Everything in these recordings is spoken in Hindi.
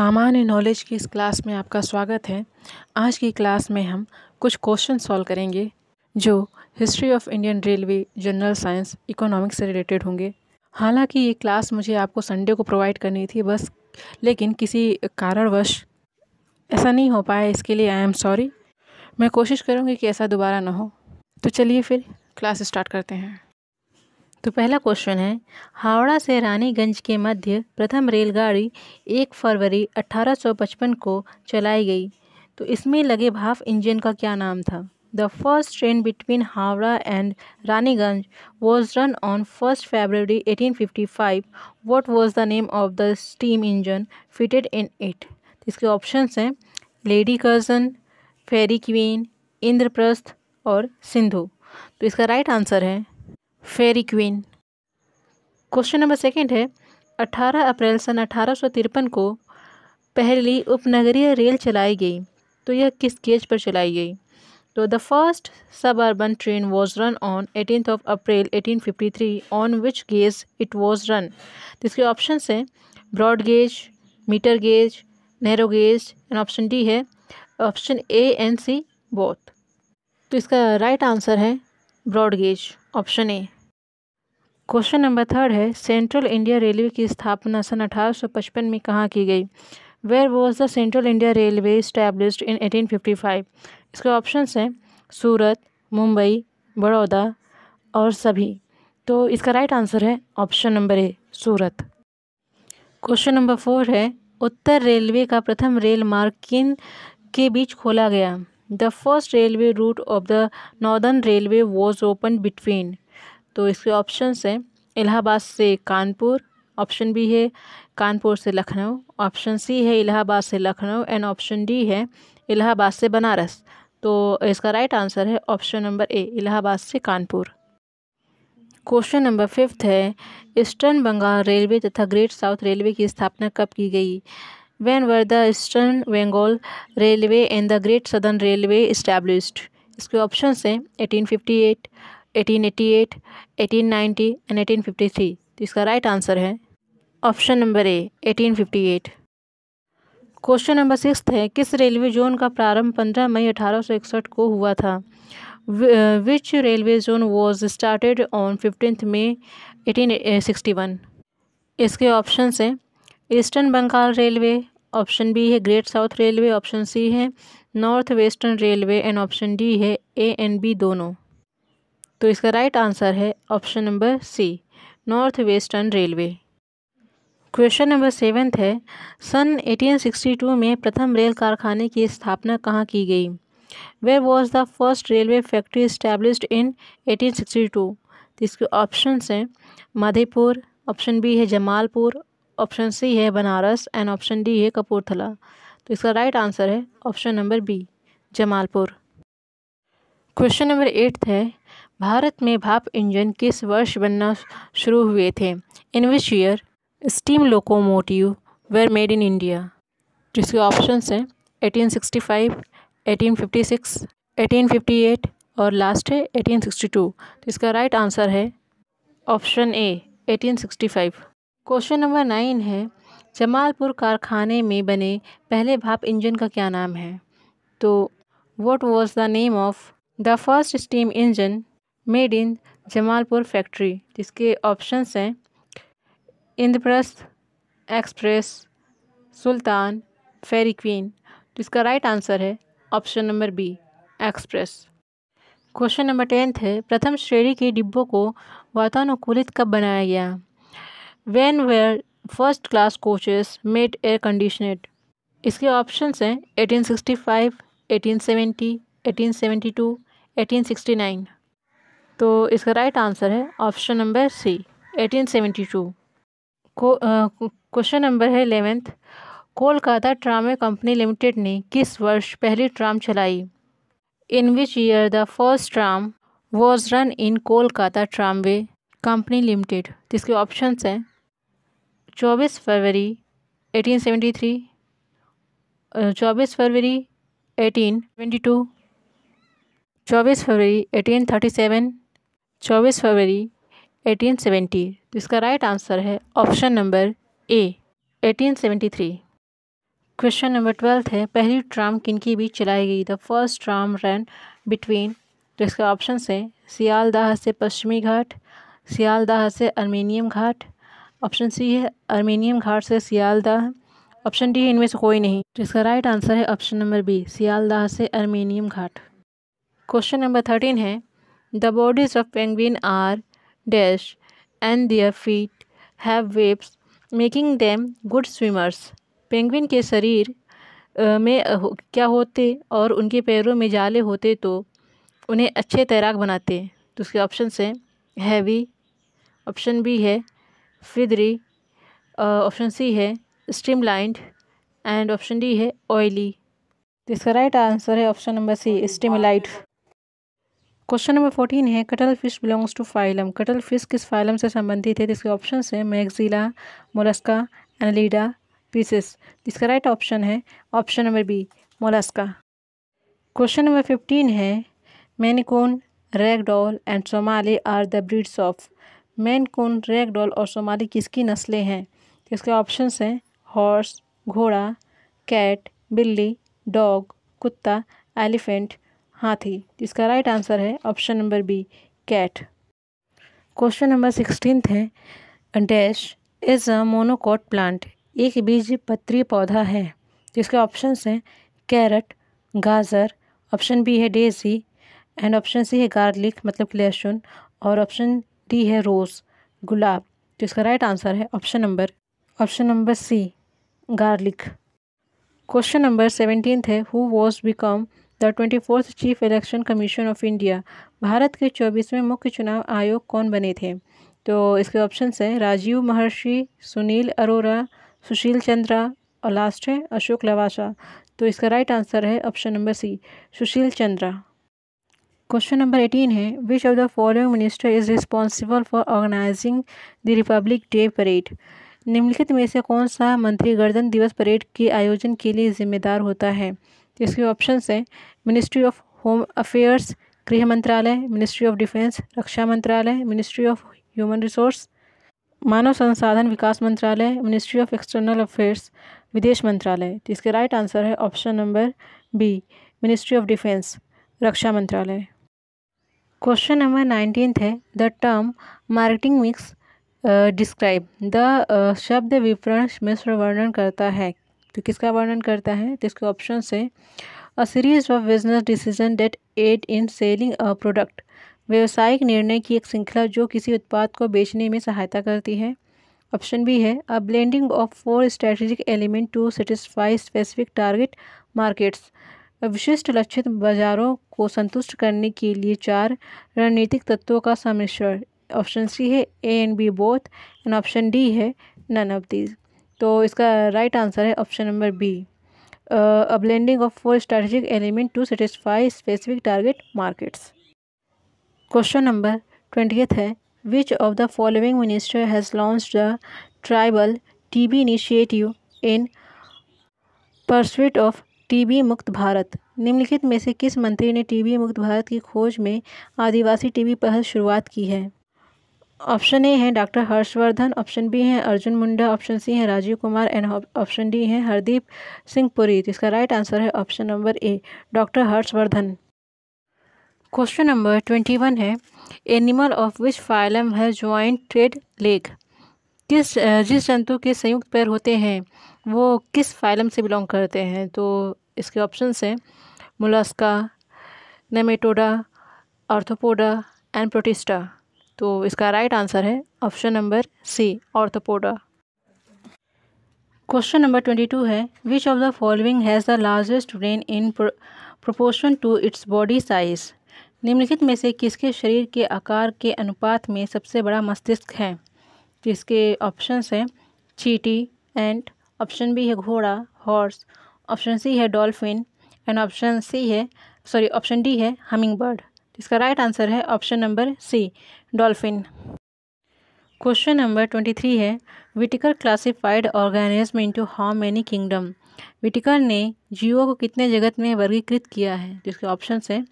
सामान्य नॉलेज की इस क्लास में आपका स्वागत है आज की क्लास में हम कुछ क्वेश्चन सॉल्व करेंगे जो history of Indian railway general science economics से रिलेटेड होंगे हालांकि ये क्लास मुझे आपको संडे को प्रोवाइड करनी थी बस लेकिन किसी कारणवश ऐसा नहीं हो पाया इसके लिए आई एम सॉरी मैं कोशिश करूँगी कि ऐसा दोबारा ना हो तो चलिए फिर क्लास स्टार्ट करते हैं तो पहला क्वेश्चन है हावड़ा से रानीगंज के मध्य प्रथम रेलगाड़ी एक फरवरी 1855 को चलाई गई तो इसमें लगे भाप इंजन का क्या नाम था the first train between Howrah and Raniganj was run on first February 1855 what was the name of the steam engine fitted in it इसके ऑप्शंस हैं lady Curzon fairy queen Indraprastha और सिंधु तो इसका राइट right आंसर है fairy queen question number second है 18 अप्रैल सन अठारह को पहली उपनगरीय रेल चलाई गई तो यह किस गेज पर चलाई गई तो the first suburban train was run on eighteen of April 1853 on which gauge it was run इसके ऑप्शन हैं broad gauge metre gauge narrow gauge and option D है option A and C both तो इसका राइट right आंसर है broad gauge option A question number third है सेंट्रल इंडिया रेलवे की स्थापना सन 1855 में कहाँ की गई where was the central India railway established in 1855 इसके ऑप्शन हैं सूरत मुंबई बड़ौदा और सभी तो इसका राइट आंसर है option number A Surat question number four है उत्तर रेलवे का प्रथम रेल मार्ग किन के बीच खोला गया the first railway route of the northern railway was open between तो इसके ऑप्शन हैं इलाहाबाद से कानपुर ऑप्शन बी है कानपुर से लखनऊ ऑप्शन सी है इलाहाबाद से लखनऊ एंड ऑप्शन डी है इलाहाबाद से बनारस तो इसका राइट आंसर है ऑप्शन नंबर ए इलाहाबाद से कानपुर क्वेश्चन नंबर फिफ्थ है ईस्टर्न बंगाल रेलवे तथा ग्रेट साउथ रेलवे की स्थापना कब की गई When were the Eastern Bengal Railway and the Great Southern Railway established? इसके ऑप्शन हैं 1858, 1888, 1890 एंड 1853। तो इसका राइट right आंसर है option number A 1858। Question number six है किस रेलवे जोन का प्रारंभ 15 मई अठारह को हुआ था which railway zone was started on fifteen May 1861 इसके ऑप्शन हैं eastern Bengal railway option B है great south railway option C है north western railway and option D है ए एंड बी दोनों तो इसका राइट आंसर है option number C north western railway question number seventh है सन 1862 में प्रथम रेल कारखाने की स्थापना कहाँ की गई where was the first railway factory established in 1862 इसके ऑप्शन हैं माधेपुर ऑप्शन बी है जमालपुर ऑप्शन सी है बनारस एंड ऑप्शन डी है कपूरथला तो इसका राइट आंसर है option number B Jamalpur question number eight है भारत में भाप इंजन किस वर्ष बनना शुरू हुए थे in which year steam locomotive were made in India जिसके ऑप्शन हैं eighteen eighteen sixty five fifty six eighteen fifty eight और लास्ट है एटीन टू तो इसका राइट आंसर है option A five question number nine है जमालपुर कारखाने में बने पहले भाप इंजन का क्या नाम है तो what was the name of the first steam engine made in Jamalpur factory जिसके ऑप्शंस हैं Indraprastha express Sultan fairy queen इसका राइट आंसर है option number B express question number tenth है प्रथम श्रेणी के डिब्बों को वातानुकूलित कब बनाया गया when were first class coaches made air conditioned इसके ऑप्शंस हैं 1865, 1870, 1872, 1869 तो इसका राइट आंसर है option number C 1872 question number है eleventh Kolkata tramway company limited ने किस वर्ष पहली ट्राम चलाई in which year the first tram was run in Kolkata tramway company limited जिसके तो ऑप्शंस हैं चौबीस फरवरी 1873 चौबीस फरवरी 1822 चौबीस फरवरी 1837 चौबीस फरवरी 1870 तो इसका राइट आंसर है option number A 1873 question number twelfth है पहली ट्राम किनकी बीच चलाई गई the first tram run between तो इसका ऑप्शन है सियालदाह से पश्चिमी घाट सियालदाह से अर्मेनियम घाट ऑप्शन सी है अर्मेनियम घाट से सियालदाह ऑप्शन डी है इनमें से कोई नहीं तो इसका राइट आंसर है ऑप्शन नंबर बी सियालदाह से Armenian Ghat question number thirteen है the bodies of penguin are dash and their feet have webs making them good swimmers penguin के शरीर में क्या होते और उनके पैरों में जाले होते तो उन्हें अच्छे तैराक बनाते तो उसके ऑप्शन है हैवी ऑप्शन बी है फिदरी ऑप्शन सी है स्टीमलाइंड एंड ऑप्शन डी है ऑयली तो इसका राइट आंसर है option number C streamlined question number fourteen है cuttle fish belongs to phylum cuttle fish किस फाइलम से संबंधित है जिसके ऑप्शन है मैगजीला मोलस्का एनलीडा पीसेस इसका राइट ऑप्शन है option number B mollusca question number fifteen है maine coon ragdoll and Somali are the breeds of Maine coon doll और सोमाली किसकी नस्लें हैं इसके ऑप्शंस हैं हॉर्स घोड़ा कैट बिल्ली डॉग कुत्ता एलिफेंट हाथी इसका राइट आंसर है option number B cat question number sixteen है dash is a monocot plant एक बीज पत्री पौधा है इसके ऑप्शंस हैं कैरट गाजर ऑप्शन बी है डेजी एंड ऑप्शन सी है गार्लिक मतलब लहसुन और ऑप्शन डी है रोज़ गुलाब तो इसका राइट आंसर है option number option number C garlic question number seventeen है who was become the twenty fourth chief election commission of India Bharat के चौबीसवें मुख्य चुनाव आयोग कौन बने थे तो इसके ऑप्शन हैं राजीव महर्षि सुनील अरोरा सुशील चंद्रा और लास्ट है अशोक लवासा तो इसका राइट आंसर है option number C Sushil Chandra question number eighteen है which of the following minister is responsible for organising the republic day parade निम्नलिखित में से कौन सा मंत्री गर्दन दिवस परेड के आयोजन के लिए जिम्मेदार होता है इसके ऑप्शन हैं मिनिस्ट्री ऑफ होम अफेयर्स गृह मंत्रालय मिनिस्ट्री ऑफ डिफेंस रक्षा मंत्रालय मिनिस्ट्री ऑफ ह्यूमन रिसोर्स मानव संसाधन विकास मंत्रालय मिनिस्ट्री ऑफ एक्सटर्नल अफेयर्स विदेश मंत्रालय तो इसके राइट आंसर है option number B ministry of defence रक्षा मंत्रालय क्वेश्चन नंबर नाइनटीन है the term marketing mix describe the शब्द विपरण मिश्र वर्णन करता है तो किसका वर्णन करता है तो इसके ऑप्शन से a series of business decision that aid in selling a product व्यवसायिक निर्णय की एक श्रृंखला जो किसी उत्पाद को बेचने में सहायता करती है ऑप्शन बी है a blending of four strategic element to satisfy specific target markets विशिष्ट लक्षित बाजारों को संतुष्ट करने के लिए चार रणनीतिक तत्वों का सम्मिश्रण ऑप्शन सी है A and B both and option D है नन ऑफ दीज तो इसका राइट आंसर है option number B a blending of four strategic element to satisfy specific target markets question number twenty है which of the following minister has launch the tribal TB initiative in pursuit of TB मुक्त भारत निम्नलिखित में से किस मंत्री ने टीबी मुक्त भारत की खोज में आदिवासी टीबी पहल शुरुआत की है ऑप्शन ए है डॉक्टर हर्षवर्धन ऑप्शन बी है अर्जुन मुंडा ऑप्शन सी है Rajiv Kumar and option D है हरदीप सिंह पुरी तो इसका राइट आंसर है option number A doctor Harshvardhan question number twenty one है एनिमल ऑफ विच फाइलम है ज्वाइंट ट्रेड लेग किस जिस जंतु के संयुक्त पैर होते हैं वो किस फाइलम से बिलोंग करते हैं तो इसके ऑप्शन हैं mollusca nematoda arthropoda and protista तो इसका राइट आंसर है option number C arthropoda question number twenty two है which of the following has the largest brain in proportion to its body size निम्नलिखित में से किसके शरीर के आकार के अनुपात में सबसे बड़ा मस्तिष्क है जिसके ऑप्शंस हैं चीटी एंड ऑप्शन बी है घोड़ा हॉर्स ऑप्शन सी है डॉल्फिन एंड ऑप्शन सी है सॉरी ऑप्शन डी है हमिंग बर्ड इसका राइट आंसर है option number C dolphin question number twenty three है Whittaker classified organism into how many kingdom Whittaker ने जीवों को कितने जगत में वर्गीकृत किया है जिसके तो ऑप्शन तो है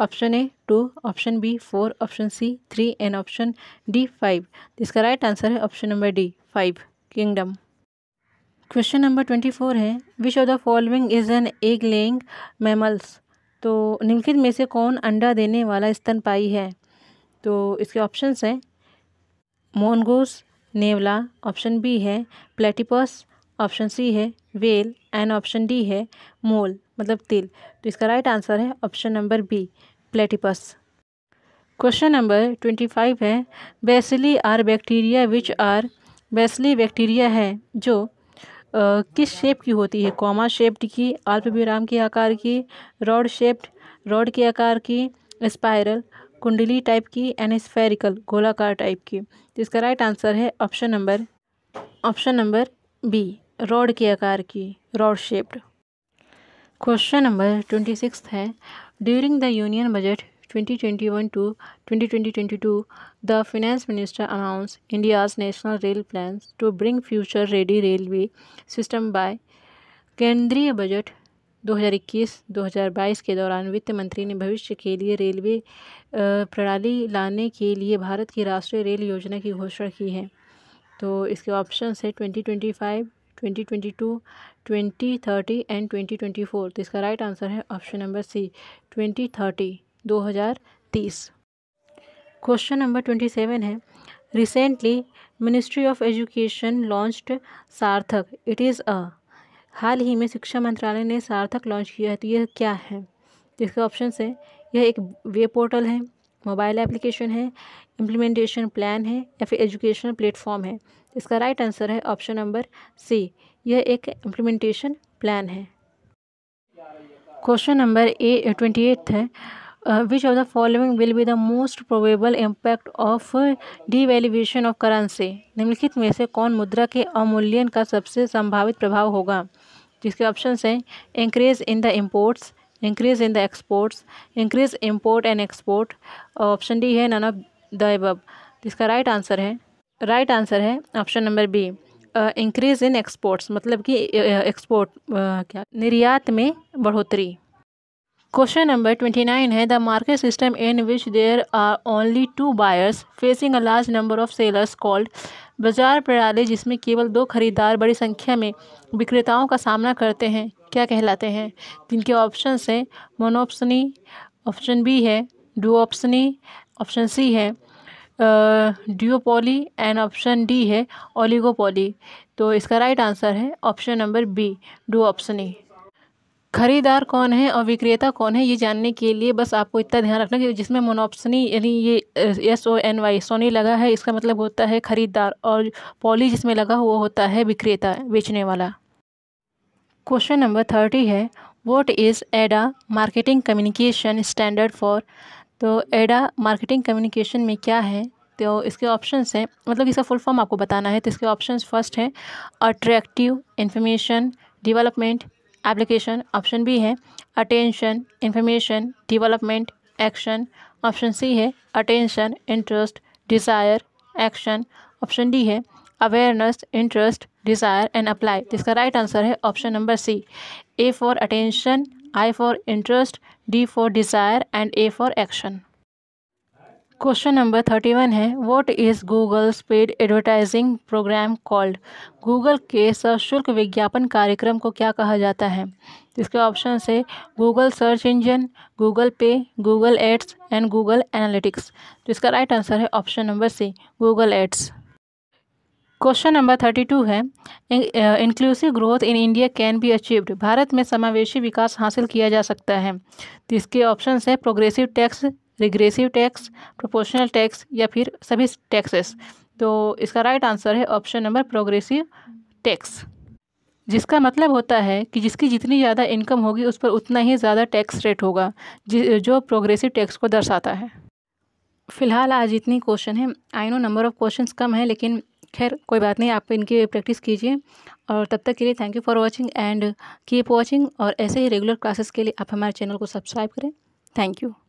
option A two option B four option C three and option D five इसका राइट आंसर है option number D five kingdom question number twenty four है which of the following is an egg laying mammals तो निम्नलिखित में से कौन अंडा देने वाला स्तनपाई है तो इसके ऑप्शंस हैं मोनगोस नेवला ऑप्शन बी है प्लेटिपस ऑप्शन सी है वेल एंड ऑप्शन डी है मोल मतलब तिल तो इसका राइट आंसर है option number B platypus question number twenty five है bacilli are bacteria which are bacilli bacteria है जो किस शेप की होती है कॉमा शेप्ड की अल्प विराम के आकार की रॉड शेप्ड रॉड के आकार की स्पायरल कुंडली टाइप की एंड स्फेरिकल गोलाकार टाइप की तो इसका राइट आंसर है option number option number B rod के आकार की rod shaped question number twenty six है during the union budget 2021 to 2022, the finance minister announced India's national rail plans to bring future ready railway system by केंद्रीय बजट 2021-2022 के दौरान वित्त मंत्री ने भविष्य के लिए रेलवे प्रणाली लाने के लिए भारत की राष्ट्रीय रेल योजना की घोषणा की है तो इसके ऑप्शन है 2025, 2022, 2030 एंड 2024 तो इसका राइट आंसर है option number C 2030 2030 question number twenty seven है recently ministry of education launched Saarthak it is a हाल ही में शिक्षा मंत्रालय ने सार्थक लॉन्च किया है तो यह क्या है इसके ऑप्शन है यह एक वे पोर्टल है मोबाइल एप्लीकेशन है इम्प्लीमेंटेशन प्लान है या फिर एजुकेशनल प्लेटफॉर्म है इसका राइट आंसर है ऑप्शन नंबर सी यह एक इम्प्लीमेंटेशन प्लान है question number A twenty eighth है which uh, which of the following will be the most probable impact of uh, devaluation of currency निम्नलिखित में से कौन मुद्रा के अमूल्यन का सबसे संभावित प्रभाव होगा जिसके ऑप्शन हैं increase in the imports increase in the exports increase import and export option D है नन ऑफ द एबब इसका राइट आंसर है राइट आंसर है option number B increase in exports मतलब कि एक्सपोर्ट uh, uh, क्या निर्यात में बढ़ोतरी क्वेश्चन नंबर ट्वेंटी नाइन है the market system in which there are only two buyers facing a large number of sellers called बाजार प्रणाली जिसमें केवल दो खरीदार बड़ी संख्या में विक्रेताओं का सामना करते हैं क्या कहलाते हैं जिनके ऑप्शन हैं मोनोप्सनी ऑप्शन बी है डूऑप्सनी ऑप्शन सी है ड्यूपोली एंड ऑप्शन डी है ओलिगोपोली तो इसका राइट आंसर है ऑप्शन नंबर बी ऑप्शनी खरीदार कौन है और विक्रेता कौन है ये जानने के लिए बस आपको इतना ध्यान रखना कि जिसमें मोनोप्सनी यानी ये S O N Y sony लगा है इसका मतलब होता है खरीदार और पॉली जिसमें लगा वो होता है विक्रेता बेचने वाला क्वेश्चन नंबर थर्टी है what is AIDA marketing communication standard for तो एडा मार्केटिंग कम्युनिकेशन में क्या है तो इसके ऑप्शंस हैं मतलब इसका फुल फॉर्म आपको बताना है तो इसके ऑप्शंस फर्स्ट हैं attractive information development application option B है attention information development action option C है attention interest desire action option D है awareness interest desire and apply इसका राइट आंसर है option number C A for attention I for interest D for desire and A for action question number thirty one है what is Google paid advertising program called Google के सशुल्क विज्ञापन कार्यक्रम को क्या कहा जाता है इसके ऑप्शन से Google search engine Google pay Google ads and Google analytics तो इसका राइट आंसर है option number C Google ads question number thirty two है inclusive growth in India can be achieved Bharat में समावेशी विकास हासिल किया जा सकता है तो इसके ऑप्शन है progressive tax regressive tax proportional tax या फिर सभी टैक्सेस तो इसका राइट आंसर है ऑप्शन नंबर प्रोग्रेसिव टैक्स जिसका मतलब होता है कि जिसकी जितनी ज़्यादा इनकम होगी उस पर उतना ही ज़्यादा टैक्स रेट होगा जो प्रोग्रेसिव टैक्स को दर्शाता है फ़िलहाल आज इतनी क्वेश्चन है I know number of question कम है लेकिन खैर कोई बात नहीं आप इनकी प्रैक्टिस कीजिए और तब तक के लिए thank you for watching and keep watching और ऐसे ही रेगुलर क्लासेस के लिए आप हमारे चैनल को सब्सक्राइब करें थैंक यू